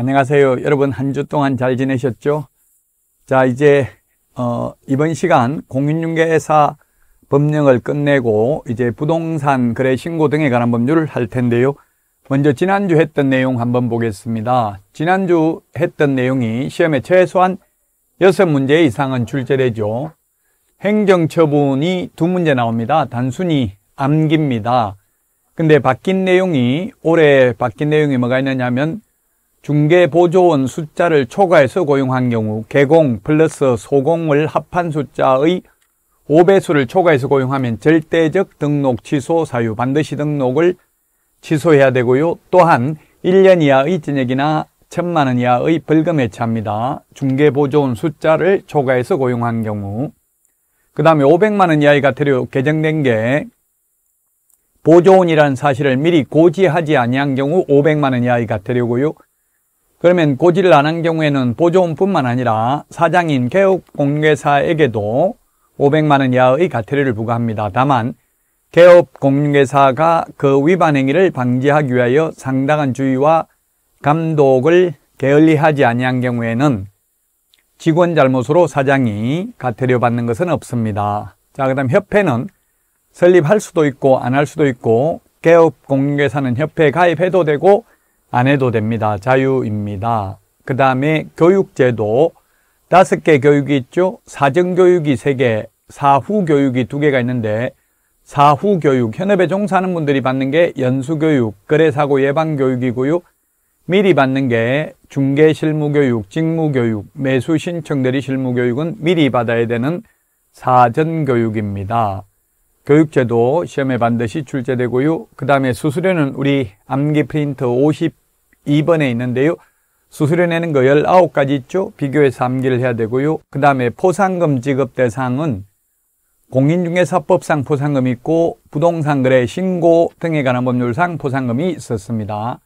안녕하세요. 여러분 한 주 동안 잘 지내셨죠? 자 이제 어, 이번 시간 공인중개사 법령을 끝내고 이제 부동산 거래 신고 등에 관한 법률을 할 텐데요. 먼저 지난주 했던 내용 한번 보겠습니다. 지난주 했던 내용이 시험에 최소한 6문제 이상은 출제되죠. 행정처분이 두 문제 나옵니다. 단순히 암기입니다. 근데 바뀐 내용이 올해 바뀐 내용이 뭐가 있느냐면 중개보조원 숫자를 초과해서 고용한 경우 개공 플러스 소공을 합한 숫자의 5배수를 초과해서 고용하면 절대적 등록 취소 사유 반드시 등록을 취소해야 되고요. 또한 1년 이하의 징역이나 1 0 0 0만원 이하의 벌금에 처합니다. 중개보조원 숫자를 초과해서 고용한 경우 그 다음에 500만 원 이하의 과태료 개정된 게 보조원이라는 사실을 미리 고지하지 아니한 경우 500만 원 이하의 과태료고요. 그러면 고지를 안 한 경우에는 보조원뿐만 아니라 사장인 개업공개사에게도 500만원 이하의 과태료를 부과합니다. 다만 개업공개사가 그 위반 행위를 방지하기 위하여 상당한 주의와 감독을 게을리하지 아니한 경우에는 직원 잘못으로 사장이 과태료 받는 것은 없습니다. 자, 그 다음 협회는 설립할 수도 있고 안 할 수도 있고 개업공개사는 협회에 가입해도 되고 안 해도 됩니다. 자유입니다. 그 다음에 교육제도 다섯 개 교육이 있죠. 사전교육이 세 개, 사후교육이 두 개가 있는데 사후교육, 현업에 종사하는 분들이 받는 게 연수교육, 거래사고 예방교육이고요. 미리 받는 게 중개실무교육, 직무교육, 매수신청 대리 실무교육은 미리 받아야 되는 사전교육입니다. 교육제도 시험에 반드시 출제되고요. 그 다음에 수수료는 우리 암기 프린트 52번에 있는데요. 수수료 내는 거 19가지 있죠. 비교해서 암기를 해야 되고요. 그 다음에 포상금 지급 대상은 공인중개사법상 포상금이 있고 부동산 거래 신고 등에 관한 법률상 포상금이 있었습니다.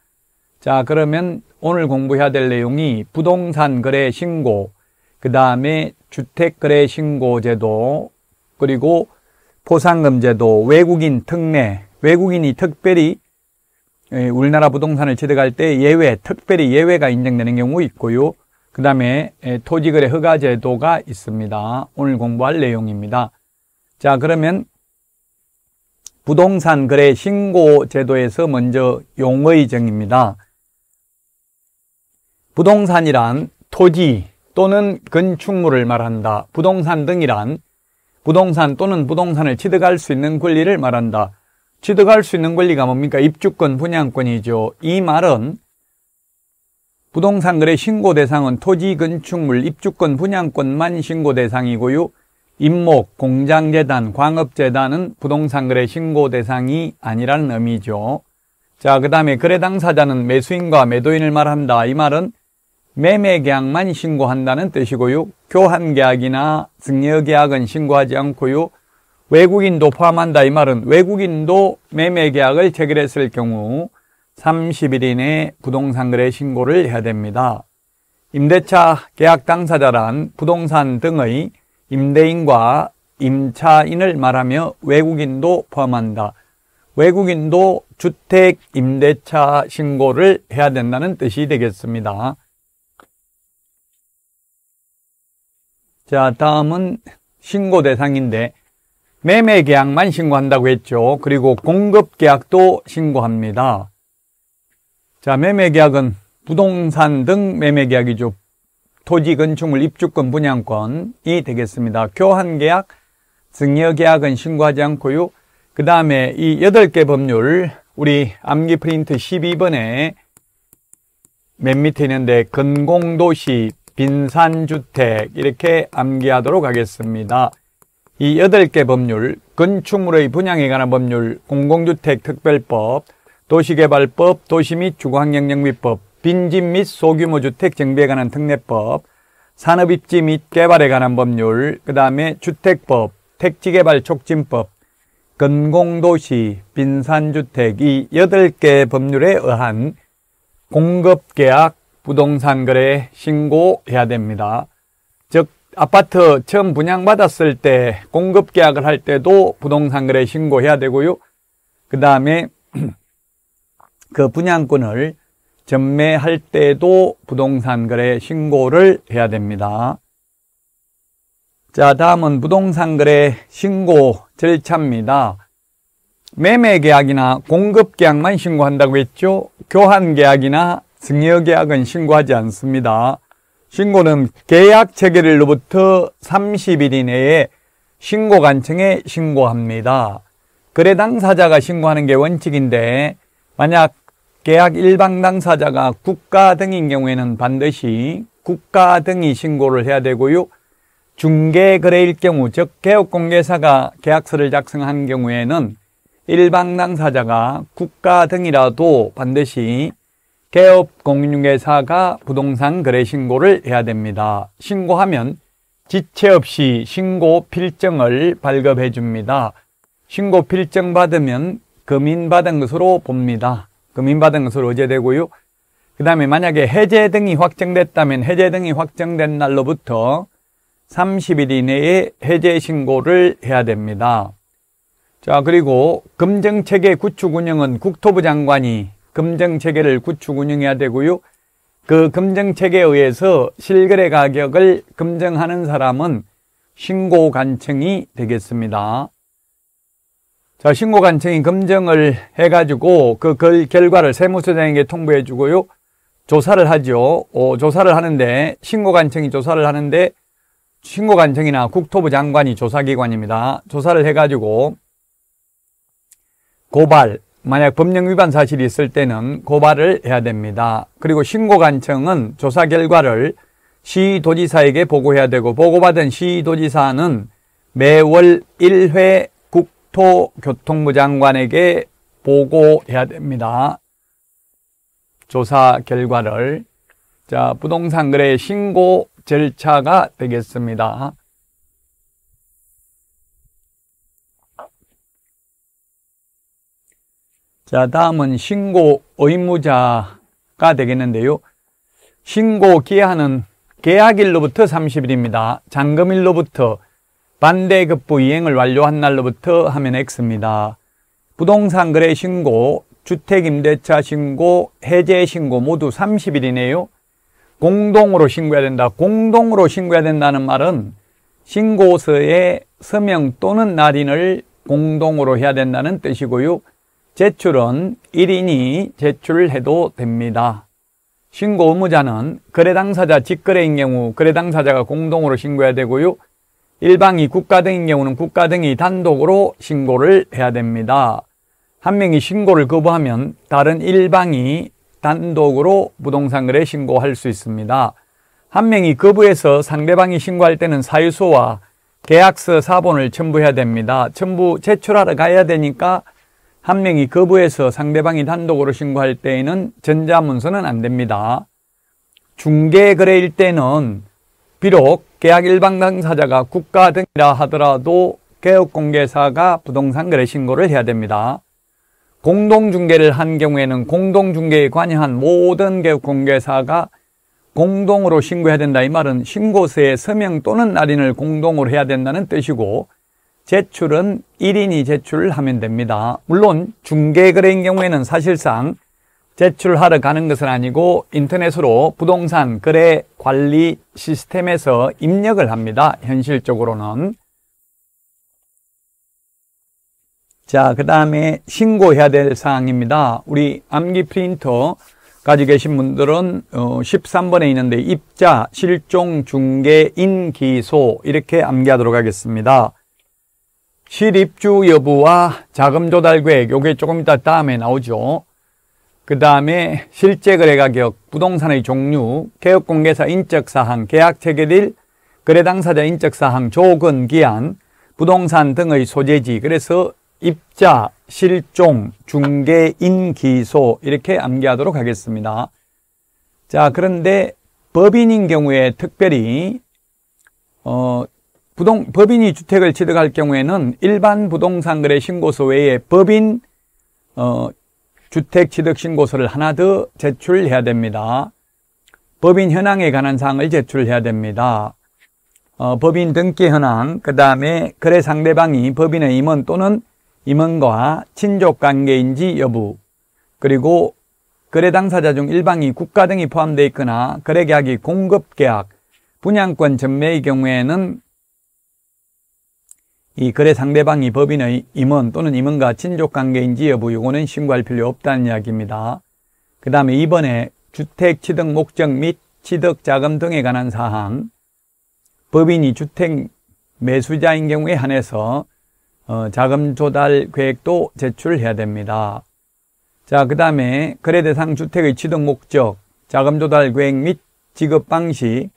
자 그러면 오늘 공부해야 될 내용이 부동산 거래 신고 그 다음에 주택 거래 신고 제도 그리고 보상금제도, 외국인 특례, 외국인이 특별히 예, 우리나라 부동산을 취득할 때 예외, 특별히 예외가 인정되는 경우 있고요. 그 다음에 예, 토지거래 허가제도가 있습니다. 오늘 공부할 내용입니다. 자 그러면 부동산 거래 신고 제도에서 먼저 용어의 정입니다. 부동산이란 토지 또는 건축물을 말한다. 부동산 등이란 부동산 또는 부동산을 취득할 수 있는 권리를 말한다. 취득할 수 있는 권리가 뭡니까? 입주권, 분양권이죠. 이 말은 부동산 거래 신고 대상은 토지, 건축물, 입주권, 분양권만 신고 대상이고요. 임목, 공장재단, 광업재단은 부동산 거래 신고 대상이 아니라는 의미죠. 자, 그 다음에 거래 당사자는 매수인과 매도인을 말한다. 이 말은 매매 계약만 신고한다는 뜻이고요. 교환 계약이나 증여 계약은 신고하지 않고요. 외국인도 포함한다 이 말은 외국인도 매매 계약을 체결했을 경우 30일 이내 부동산 거래 신고를 해야 됩니다. 임대차 계약 당사자란 부동산 등의 임대인과 임차인을 말하며 외국인도 포함한다. 외국인도 주택 임대차 신고를 해야 된다는 뜻이 되겠습니다. 자, 다음은 신고 대상인데 매매 계약만 신고한다고 했죠. 그리고 공급 계약도 신고합니다. 자, 매매 계약은 부동산 등 매매 계약이죠. 토지, 건축물, 입주권, 분양권이 되겠습니다. 교환 계약, 증여 계약은 신고하지 않고요. 그 다음에 이 여덟 개 법률, 우리 암기 프린트 12번에 맨 밑에 있는데 근공도시 빈산주택 이렇게 암기하도록 하겠습니다. 이 8개 법률, 건축물의 분양에 관한 법률, 공공주택 특별법, 도시개발법, 도시 및 주거환경영위법, 빈집 및 소규모 주택 정비에 관한 특례법, 산업입지 및 개발에 관한 법률, 그 다음에 주택법, 택지개발 촉진법, 건공도시, 빈산주택 이 8개 법률에 의한 공급계약 부동산 거래 신고해야 됩니다. 즉 아파트 처음 분양받았을 때 공급 계약을 할 때도 부동산 거래 신고해야 되고요. 그 다음에 그 분양권을 전매할 때도 부동산 거래 신고를 해야 됩니다. 자 다음은 부동산 거래 신고 절차입니다. 매매 계약이나 공급 계약만 신고한다고 했죠. 교환 계약이나 승여 계약은 신고하지 않습니다. 신고는 계약 체결일로부터 30일 이내에 신고관청에 신고합니다. 거래 당사자가 신고하는 게 원칙인데 만약 계약 일방 당사자가 국가 등인 경우에는 반드시 국가 등이 신고를 해야 되고요. 중개 거래일 경우 즉 개업 공개사가 계약서를 작성한 경우에는 일방 당사자가 국가 등이라도 반드시 개업 공인중개사가 부동산 거래 신고를 해야 됩니다. 신고하면 지체 없이 신고 필증을 발급해 줍니다. 신고 필증 받으면 금인받은 것으로 봅니다. 금인받은 것으로 어제되고요그 다음에 만약에 해제 등이 확정됐다면 해제 등이 확정된 날로부터 30일 이내에 해제 신고를 해야 됩니다. 자 그리고 금정체계 구축 운영은 국토부 장관이 금정 체계를 구축 운영해야 되고요. 그 금정 체계에 의해서 실거래 가격을 금정하는 사람은 신고 관청이 되겠습니다. 자, 신고 관청이금정을 해가지고 그, 그 결과를 세무서장에게 통보해 주고요. 조사를 하죠. 어, 조사를 하는데 신고 관청이 조사를 하는데 신고 관청이나 국토부 장관이 조사기관입니다. 조사를 해가지고 고발, 만약 법령 위반 사실이 있을 때는 고발을 해야 됩니다. 그리고 신고관청은 조사 결과를 시도지사에게 보고해야 되고 보고받은 시도지사는 매월 1회 국토교통부 장관에게 보고해야 됩니다. 조사 결과를 자 부동산 거래 신고 절차가 되겠습니다. 자, 다음은 신고 의무자가 되겠는데요. 신고 기한은 계약일로부터 30일입니다. 잔금일로부터 반대급부 이행을 완료한 날로부터 하면 X입니다. 부동산 거래 신고, 주택임대차 신고, 해제 신고 모두 30일이네요. 공동으로 신고해야 된다. 공동으로 신고해야 된다는 말은 신고서의 서명 또는 날인을 공동으로 해야 된다는 뜻이고요. 제출은 1인이 제출해도 됩니다. 신고 의무자는 거래 당사자 직거래인 경우 거래 당사자가 공동으로 신고해야 되고요. 일방이 국가 등인 경우는 국가 등이 단독으로 신고를 해야 됩니다. 한 명이 신고를 거부하면 다른 일방이 단독으로 부동산 거래 신고할 수 있습니다. 한 명이 거부해서 상대방이 신고할 때는 사유서와 계약서 사본을 첨부해야 됩니다. 첨부 제출하러 가야 되니까 한 명이 거부해서 상대방이 단독으로 신고할 때에는 전자문서는 안 됩니다. 중개거래일 때는 비록 계약 일반 당사자가 국가 등이라 하더라도 개업공개사가 부동산 거래 신고를 해야 됩니다. 공동중개를 한 경우에는 공동중개에 관여한 모든 개업공개사가 공동으로 신고해야 된다 이 말은 신고서에 서명 또는 날인을 공동으로 해야 된다는 뜻이고 제출은 1인이 제출 하면 됩니다. 물론 중개거래인 경우에는 사실상 제출하러 가는 것은 아니고 인터넷으로 부동산 거래 관리 시스템에서 입력을 합니다. 현실적으로는. 자, 그 다음에 신고해야 될 사항입니다. 우리 암기 프린터 가지고 계신 분들은 13번에 어, 있는데 입자, 실종, 중개, 인기소 이렇게 암기하도록 하겠습니다. 실입주 여부와 자금 조달 계획 요게 조금 이따 다음에 나오죠. 그 다음에 실제 거래가 격 부동산의 종류, 개업공개사 인적사항, 계약 체결일, 거래당사자 인적사항, 조건 기한, 부동산 등의 소재지 그래서 입자, 실종, 중개인, 기소 이렇게 암기하도록 하겠습니다. 자 그런데 법인인 경우에 특별히 어, 부동, 법인이 주택을 취득할 경우에는 일반 부동산거래 신고서 외에 법인 어, 주택 취득 신고서를 하나 더 제출해야 됩니다. 법인 현황에 관한 사항을 제출해야 됩니다. 어, 법인 등기 현황, 그 다음에 거래 상대방이 법인의 임원 또는 임원과 친족 관계인지 여부, 그리고 거래 당사자 중 일방이 국가 등이 포함되어 있거나 거래계약이 공급계약, 분양권 전매의 경우에는 이 거래 상대방이 법인의 임원 또는 임원과 친족 관계인지 여부 요거는 신고할 필요 없다는 이야기입니다. 그 다음에 이번에 주택 취득 목적 및 취득 자금 등에 관한 사항 법인이 주택 매수자인 경우에 한해서 어, 자금 조달 계획도 제출해야 됩니다. 자, 그 다음에 거래 대상 주택의 취득 목적, 자금 조달 계획 및 지급 방식,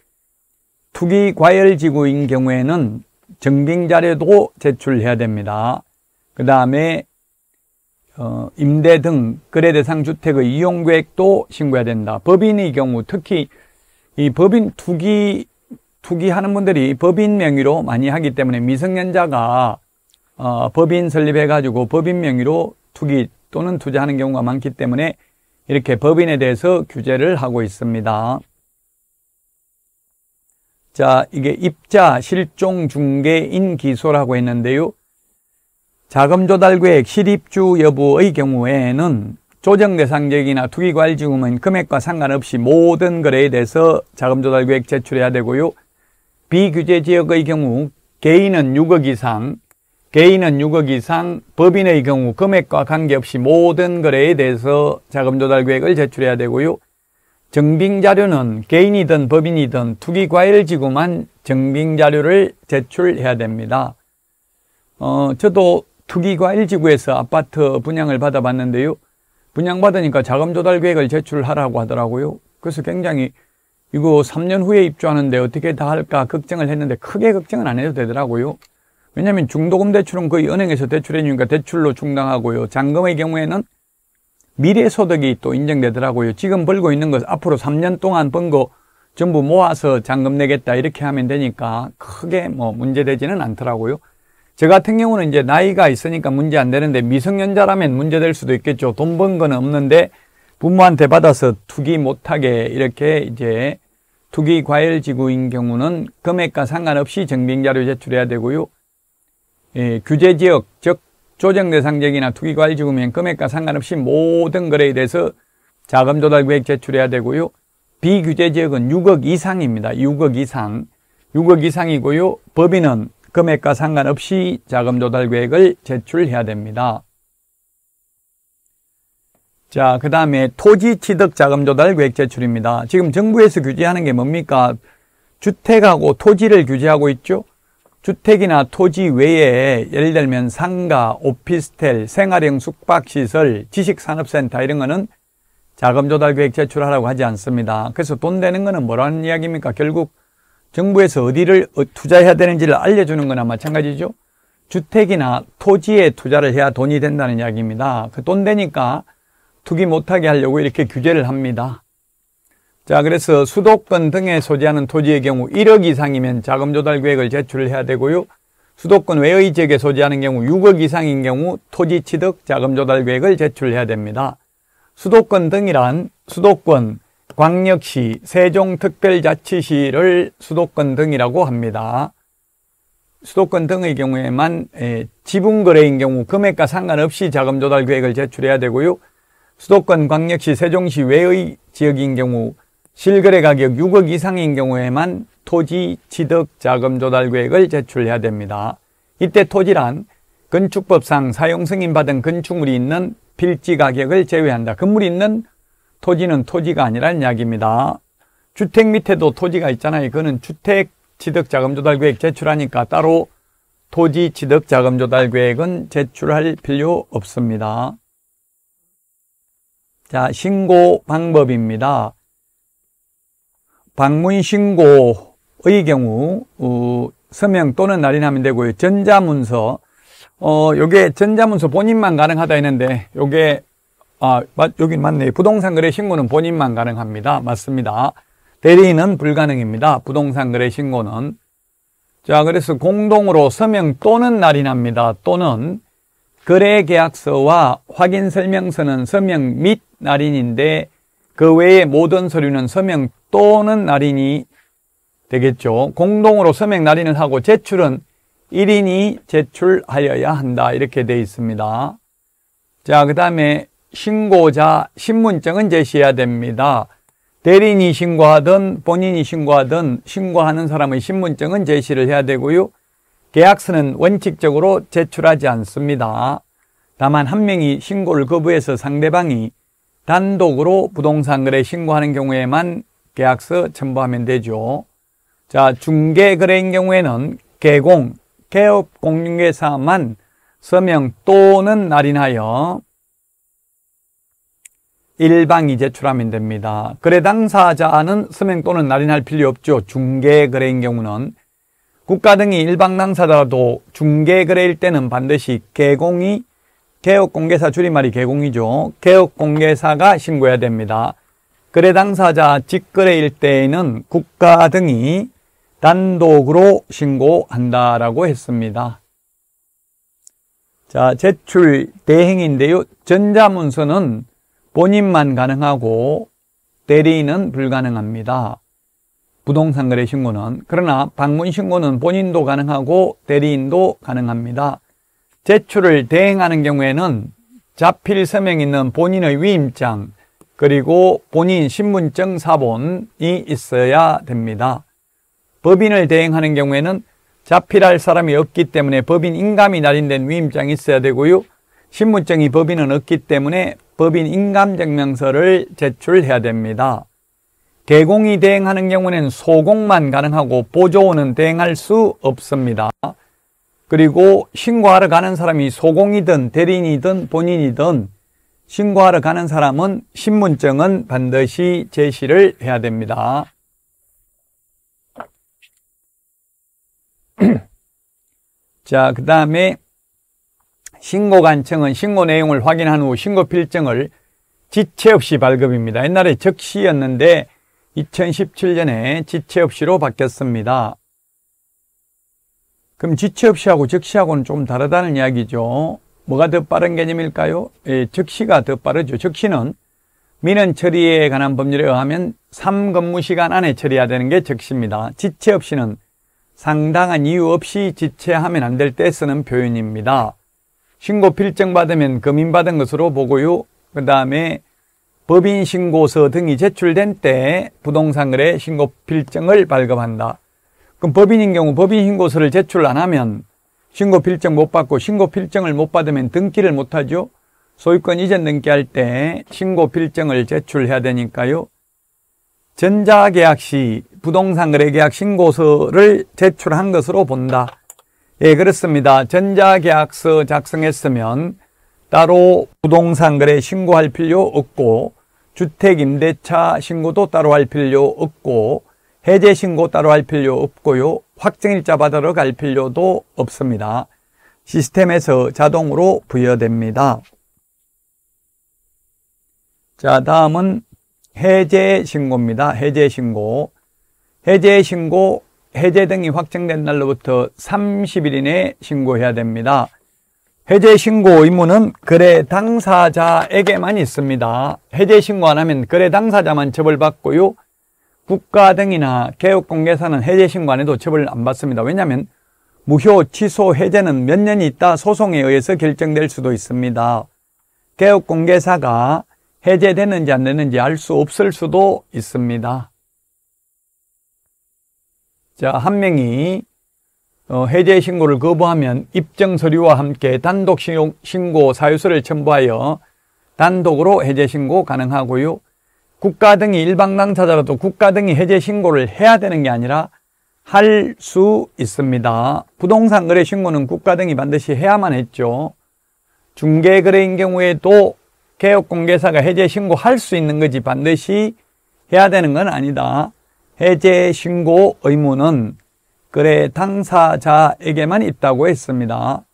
투기 과열 지구인 경우에는 증빙 자료도 제출해야 됩니다. 그 다음에 어, 임대 등 거래 대상 주택의 이용 계획도 신고해야 된다. 법인의 경우 특히 이 법인 투기 투기하는 분들이 법인 명의로 많이 하기 때문에 미성년자가 어, 법인 설립해 가지고 법인 명의로 투기 또는 투자하는 경우가 많기 때문에 이렇게 법인에 대해서 규제를 하고 있습니다. 자, 이게 입자 실종 중개인 기소라고 했는데요. 자금 조달 계획 실입주 여부의 경우에는 조정 대상적이나 투기 관리지금은 금액과 상관없이 모든 거래에 대해서 자금 조달 계획 제출해야 되고요. 비규제 지역의 경우 개인은 6억 이상, 개인은 6억 이상, 법인의 경우 금액과 관계없이 모든 거래에 대해서 자금 조달 계획을 제출해야 되고요. 정빙자료는 개인이든 법인이든 투기과열지구만 정빙자료를 제출해야 됩니다. 어, 저도 투기과일지구에서 아파트 분양을 받아봤는데요. 분양받으니까 자금조달 계획을 제출하라고 하더라고요. 그래서 굉장히 이거 3년 후에 입주하는데 어떻게 다 할까 걱정을 했는데 크게 걱정은 안 해도 되더라고요. 왜냐하면 중도금 대출은 거의 은행에서 대출해주니까 대출로 충당하고요. 잔금의 경우에는 미래소득이 또 인정되더라고요. 지금 벌고 있는 것 앞으로 3년 동안 번거 전부 모아서 잔금 내겠다 이렇게 하면 되니까 크게 뭐 문제되지는 않더라고요. 저 같은 경우는 이제 나이가 있으니까 문제 안 되는데 미성년자라면 문제될 수도 있겠죠. 돈번 거는 없는데 부모한테 받아서 투기 못하게 이렇게 이제 투기 과열 지구인 경우는 금액과 상관없이 증빙자료 제출해야 되고요. 예, 규제 지역 즉 조정 대상적이나 투기과일 지급면 금액과 상관없이 모든 거래에 대해서 자금 조달 계획 제출해야 되고요. 비규제 지역은 6억 이상입니다. 6억 이상. 6억 이상이고요. 법인은 금액과 상관없이 자금 조달 계획을 제출해야 됩니다. 자, 그 다음에 토지 취득 자금 조달 계획 제출입니다. 지금 정부에서 규제하는 게 뭡니까? 주택하고 토지를 규제하고 있죠? 주택이나 토지 외에 예를 들면 상가, 오피스텔, 생활형 숙박시설, 지식산업센터 이런 거는 자금조달계획 제출하라고 하지 않습니다. 그래서 돈 되는 거는 뭐라는 이야기입니까? 결국 정부에서 어디를 어, 투자해야 되는지를 알려주는 거나 마찬가지죠. 주택이나 토지에 투자를 해야 돈이 된다는 이야기입니다. 그 돈 되니까 투기 못하게 하려고 이렇게 규제를 합니다. 자, 그래서 수도권 등에 소재하는 토지의 경우 1억 이상이면 자금 조달 계획을 제출해야 되고요. 수도권 외의 지역에 소재하는 경우 6억 이상인 경우 토지 취득 자금 조달 계획을 제출해야 됩니다. 수도권 등이란 수도권, 광역시, 세종특별자치시를 수도권 등이라고 합니다. 수도권 등의 경우에만 지분거래인 경우 금액과 상관없이 자금 조달 계획을 제출해야 되고요. 수도권 광역시 세종시 외의 지역인 경우 실거래 가격 6억 이상인 경우에만 토지 취득 자금 조달 계획을 제출해야 됩니다. 이때 토지란 건축법상 사용 승인받은 건축물이 있는 필지 가격을 제외한다. 건물이 있는 토지는 토지가 아니라는 이야기입니다. 주택 밑에도 토지가 있잖아요. 그거는 주택 취득 자금 조달 계획 제출하니까 따로 토지 취득 자금 조달 계획은 제출할 필요 없습니다. 자, 신고 방법입니다. 방문 신고의 경우 어, 서명 또는 날인하면 되고요. 전자문서 어 요게 전자문서 본인만 가능하다 했는데 요게 아여기 맞네 부동산 거래 신고는 본인만 가능합니다. 맞습니다. 대리인은 불가능입니다. 부동산 거래 신고는 자 그래서 공동으로 서명 또는 날인합니다. 또는 거래계약서와 확인설명서는 서명 및 날인인데 그외에 모든 서류는 서명 또는 날인이 되겠죠. 공동으로 서명 날인을 하고 제출은 1인이 제출하여야 한다. 이렇게 되어 있습니다. 자, 그 다음에 신고자 신분증은 제시해야 됩니다. 대리인이 신고하든 본인이 신고하든 신고하는 사람의 신분증은 제시를 해야 되고요. 계약서는 원칙적으로 제출하지 않습니다. 다만 한 명이 신고를 거부해서 상대방이 단독으로 부동산 거래 신고하는 경우에만 계약서 첨부하면 되죠. 자, 중개 거래인 경우에는 개공, 개업 공인회사만 서명 또는 날인하여 일방이 제출하면 됩니다. 거래 당사자는 서명 또는 날인할 필요 없죠. 중개 거래인 경우는 국가 등이 일방 당사자도 중개 거래일 때는 반드시 개공이 개업공개사 줄임말이 개공이죠. 개업공개사가 신고해야 됩니다. 거래 당사자 직거래일 때에는 국가 등이 단독으로 신고한다라고 했습니다. 자, 제출 대행인데요. 전자문서는 본인만 가능하고 대리인은 불가능합니다. 부동산 거래 신고는 그러나 방문 신고는 본인도 가능하고 대리인도 가능합니다. 제출을 대행하는 경우에는 자필 서명 있는 본인의 위임장 그리고 본인 신분증 사본이 있어야 됩니다. 법인을 대행하는 경우에는 자필할 사람이 없기 때문에 법인 인감이 날인된 위임장이 있어야 되고요. 신분증이 법인은 없기 때문에 법인 인감증명서를 제출해야 됩니다. 대공이 대행하는 경우는 소공만 가능하고 보조원은 대행할 수 없습니다. 그리고 신고하러 가는 사람이 소공이든 대리인이든 본인이든 신고하러 가는 사람은 신분증은 반드시 제시를 해야 됩니다. 자, 그 다음에 신고관청은 신고 내용을 확인한 후 신고 필증을 지체 없이 발급입니다. 옛날에 적시였는데 2017년에 지체 없이로 바뀌었습니다. 그럼 지체 없이하고 적시하고는 좀 다르다는 이야기죠. 뭐가 더 빠른 개념일까요? 예, 적시가 더 빠르죠. 적시는 민원 처리에 관한 법률에 의하면 3근무 시간 안에 처리해야 되는 게 적시입니다. 지체 없이는 상당한 이유 없이 지체하면 안 될 때 쓰는 표현입니다. 신고 필증받으면 금인받은 것으로 보고요. 그 다음에 법인 신고서 등이 제출된 때 부동산 거래 신고 필증을 발급한다. 그럼 법인인 경우 법인 신고서를 제출 안 하면 신고 필증 못 받고 신고 필증을 못 받으면 등기를 못 하죠. 소유권 이전 등기할 때 신고 필증을 제출해야 되니까요. 전자계약 시 부동산 거래계약 신고서를 제출한 것으로 본다. 예, 그렇습니다. 전자계약서 작성했으면 따로 부동산 거래 신고할 필요 없고 주택 임대차 신고도 따로 할 필요 없고 해제 신고 따로 할 필요 없고요. 확정일자 받으러 갈 필요도 없습니다. 시스템에서 자동으로 부여됩니다. 자, 다음은 해제 신고입니다. 해제 신고. 해제 신고, 해제 등이 확정된 날로부터 30일 이내 신고해야 됩니다. 해제 신고 의무는 거래 당사자에게만 있습니다. 해제 신고 안 하면 거래 당사자만 처벌받고요. 국가 등이나 개업공개사는 해제 신고 안 해도 처벌 안 받습니다. 왜냐하면 무효, 취소, 해제는 몇 년이 있다 소송에 의해서 결정될 수도 있습니다. 개업공개사가 해제됐는지안됐는지알 수 없을 수도 있습니다. 자, 한 명이 어, 해제 신고를 거부하면 입증 서류와 함께 단독 신고 사유서를 첨부하여 단독으로 해제 신고 가능하고요. 국가 등이 일방당사자라도 국가 등이 해제 신고를 해야 되는 게 아니라 할 수 있습니다. 부동산 거래 신고는 국가 등이 반드시 해야만 했죠. 중개 거래인 경우에도 개업 공개사가 해제 신고할 수 있는 거지 반드시 해야 되는 건 아니다. 해제 신고 의무는 거래 당사자에게만 있다고 했습니다.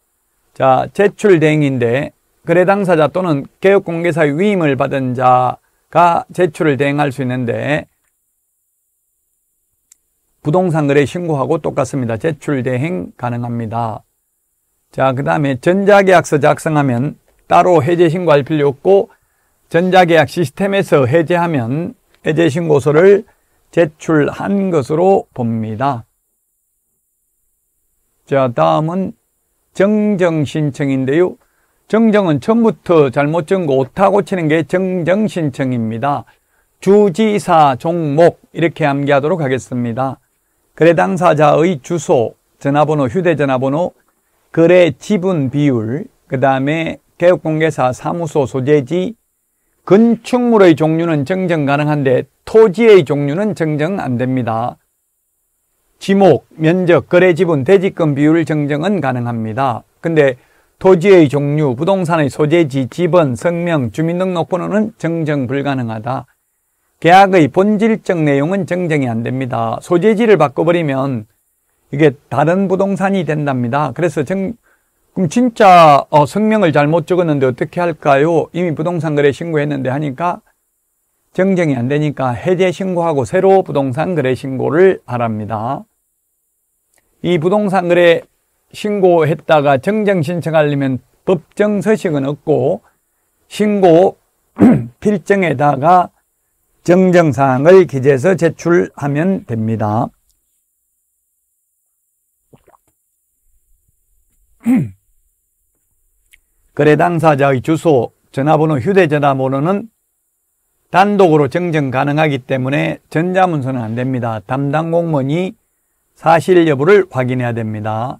자, 제출 대행인데 거래 당사자 또는 개업 공개사의 위임을 받은 자가 제출을 대행할 수 있는데 부동산 거래 신고하고 똑같습니다. 제출 대행 가능합니다. 자, 그 다음에 전자계약서 작성하면 따로 해제 신고할 필요 없고 전자계약 시스템에서 해제하면 해제 신고서를 제출한 것으로 봅니다. 자, 다음은 정정 신청인데요. 정정은 처음부터 잘못 정거 오타 고치는 게 정정 신청입니다. 주지사 종목 이렇게 암기하도록 하겠습니다. 거래 당사자의 주소, 전화번호, 휴대전화번호, 거래 지분 비율, 그 다음에 개업공개사 사무소 소재지, 건축물의 종류는 정정 가능한데 토지의 종류는 정정 안 됩니다. 지목, 면적, 거래 지분, 대지권 비율 정정은 가능합니다. 근데 토지의 종류, 부동산의 소재지, 집은, 성명, 주민등록번호는 정정 불가능하다. 계약의 본질적 내용은 정정이 안 됩니다. 소재지를 바꿔버리면 이게 다른 부동산이 된답니다. 그래서 정, 그럼 진짜 어, 성명을 잘못 적었는데 어떻게 할까요? 이미 부동산 거래 신고했는데 하니까 정정이 안 되니까 해제 신고하고 새로 부동산 거래 신고를 바랍니다. 이 부동산 거래 신고했다가 정정 신청하려면 법정 서식은 없고 신고 필증에다가 정정사항을 기재해서 제출하면 됩니다. 거래 당사자의 주소, 전화번호, 휴대전화번호는 단독으로 정정 가능하기 때문에 전자문서는 안 됩니다. 담당 공무원이 사실 여부를 확인해야 됩니다.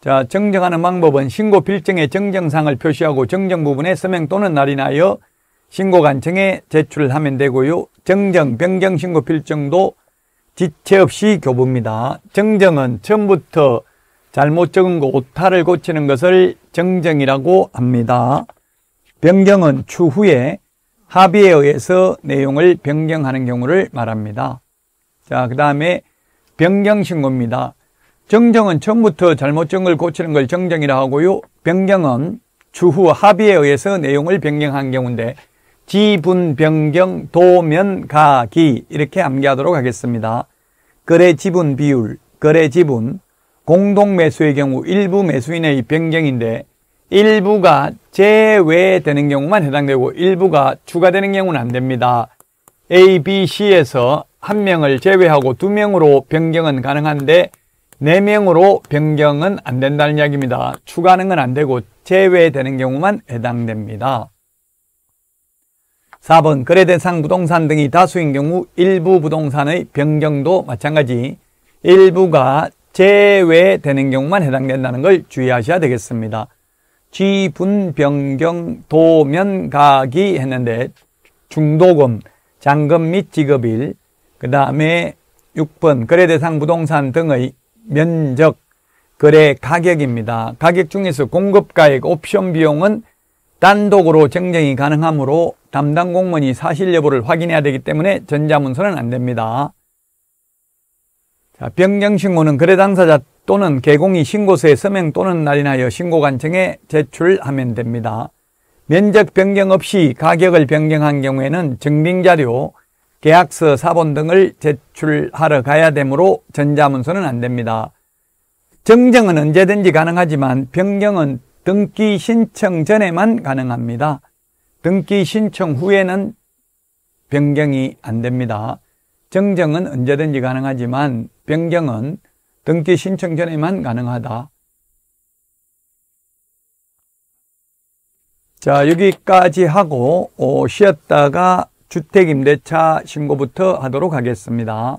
자, 정정하는 방법은 신고 필증의 정정상을 표시하고 정정 부분에 서명 또는 날인하여 신고 관청에 제출하면 되고요. 정정, 변경 신고 필증도 지체 없이 교부입니다. 정정은 처음부터 잘못 적은 거 오타를 고치는 것을 정정이라고 합니다. 변경은 추후에 합의에 의해서 내용을 변경하는 경우를 말합니다. 자, 그 다음에 변경 신고입니다. 정정은 처음부터 잘못 정을 고치는 걸 정정이라 하고요. 변경은 추후 합의에 의해서 내용을 변경한 경우인데 지분 변경 도면 가기 이렇게 암기하도록 하겠습니다. 거래 지분 비율, 거래 지분, 공동 매수의 경우 일부 매수인의 변경인데 일부가 제외되는 경우만 해당되고 일부가 추가되는 경우는 안 됩니다. A, B, C에서 한 명을 제외하고 두 명으로 변경은 가능한데 4명으로 변경은 안 된다는 이야기입니다. 추가하는 건안 되고 제외되는 경우만 해당됩니다. 4번 거래대상 부동산 등이 다수인 경우 일부 부동산의 변경도 마찬가지 일부가 제외되는 경우만 해당된다는 걸 주의하셔야 되겠습니다. 지분 변경 도면가기 했는데 중도금, 잔금 및 지급일, 그 다음에 6번 거래대상 부동산 등의 면적, 거래 가격입니다. 가격 중에서 공급가액, 옵션 비용은 단독으로 정정이 가능하므로 담당 공무원이 사실 여부를 확인해야 되기 때문에 전자문서는 안 됩니다. 자, 변경신고는 거래 당사자 또는 개공이 신고서에 서명 또는 날인하여 신고관청에 제출하면 됩니다. 면적 변경 없이 가격을 변경한 경우에는 증빙자료, 계약서 사본 등을 제출하러 가야 되므로 전자문서는 안 됩니다. 정정은 언제든지 가능하지만 변경은 등기 신청 전에만 가능합니다. 등기 신청 후에는 변경이 안 됩니다. 정정은 언제든지 가능하지만 변경은 등기 신청 전에만 가능하다. 자, 여기까지 하고 어, 쉬었다가 주택임대차 신고부터 하도록 하겠습니다.